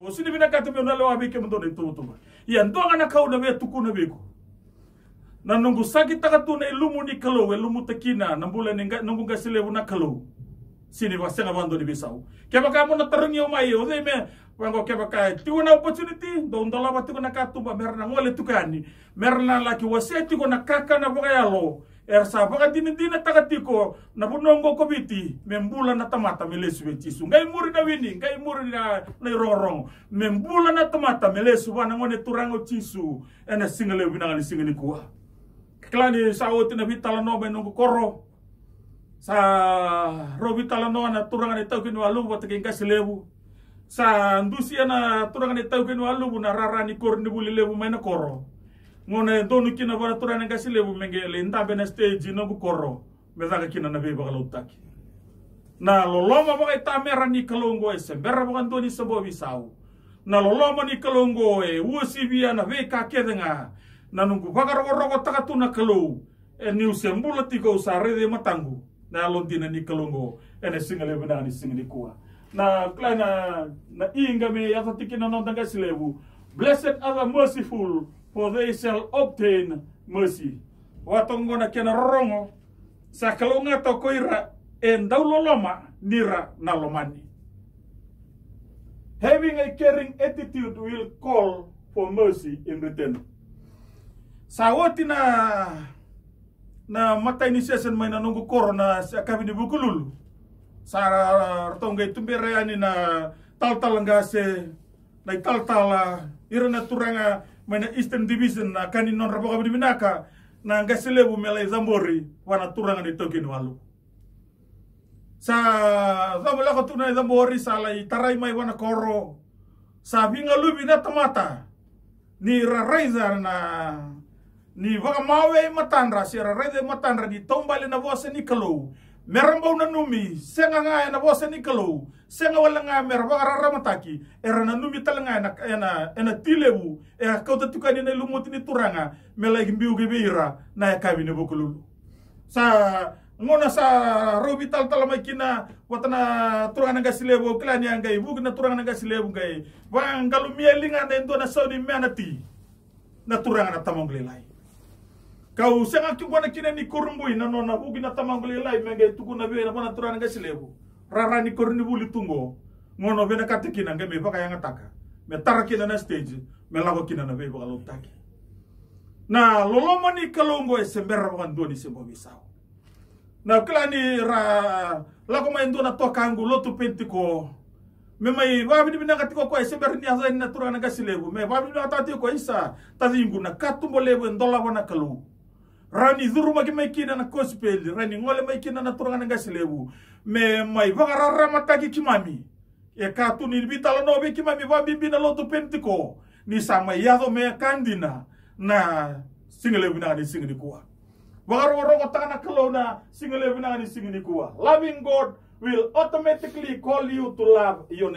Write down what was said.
osini bina kati be nalo abi ke mndo to to ya ndo kau na tuku na beko na nungu saki takatu na ilumu ni kalo ilumu takina na mbula ni nungu gasile na sini wasenga bando di bisau ke baka mo na tarungi o mai me wango ke baka tigo na opportunity do ndola ba tigo na katu ba merna ngole tukani merna laki waseti go na kaka na lo er sa baka tinitina takatiko na bunongo ko biti membula na tamata melesu tisu ngai muri na wini ngai muri na na rorong membula na tamata melesu wana ngone turango tisu ena singale binanga ni singale kuwa klani sa wote na vitala no ben nongo koro sa robi no na turanga ne tau no alu wote kengka selebu sa ndusia na turanga ne tau kinu alubu na kor ni buli lebu maina koro ngone donu kina bara turane ka silebu mengele nta bene stage no korro bezaka kina na beba kalau na loloma ba ita mera ni kalongo e sembera ba bisau na loloma ni kalongo e wosi bia ya na veka kedenga na nungu bakar woro ko takatu na kalu e ni usembula usare de matangu na londina ni kalongo ene singale bena ni singale kuwa na klana na inga me yata tikina no daga Blessed are the merciful, for they shall obtain mercy. na kena rongo, to koira, and dauloloma nira nalomani. Having a caring attitude will call for mercy in return. wati na na mata initiation may nanunggo corona sa kami ni Bukululu. Sa tongga itumbirayan na tal-talanga si lai tal tala ah, irana turanga ah, mena Eastern Division na ah, kani non rapoka bidi minaka na ngaselebu mela zambori wana turanga ni walu sa zambo lako tuna zambori sa lai tarai mai wana koro sa vinga lubi na tamata ni raraiza na ni vaka mawe matandra si raraiza matandra di tombali na vosa ni kalou merambau na numi senga nga na bose ni kalau senga wala nga merba wara ramataki era na numi nga na na na tilebu e ka ta tukani na lumut ni turanga mela biu gibira na ya kabi ne bokululu sa ngona sa robi tal tal makina watana turanga nga silebo klani anga ya ibu na turanga nga silebo ngai wa ngalu mielinga na ndo na saudi ti na turanga na tamong lelai Kau senga ki bona kine ni korumbo ina no na bugi na tamangule lai menge tuku na bena bona tura nga rara ni kurini buli tungo ngono bena katikina ngeme baka yanga taka me tara kina na stage me lago kina na beba lo taki na lolomo ni kalongo esembera kwa ndoni sembo bisao na kila ni ra lago ma ndona toka angu lotu pentiko me mai babi ni binanga tiko kwa esembera ni azani na tura nga me babi ni atati ko isa tazingu na katumbo lebu endola bona kalongo rani zuru maki mai kina na kospel rani ngole mai kina na turanga nga silebu me mai vaga rarama taki kimami e ka tu ni bitalo no be kimami va bimbi na lotu pentiko ni sama yado me kandina na single bina ni single kuwa vaga roro ko tana kelona single bina ni single kuwa loving god will automatically call you to love your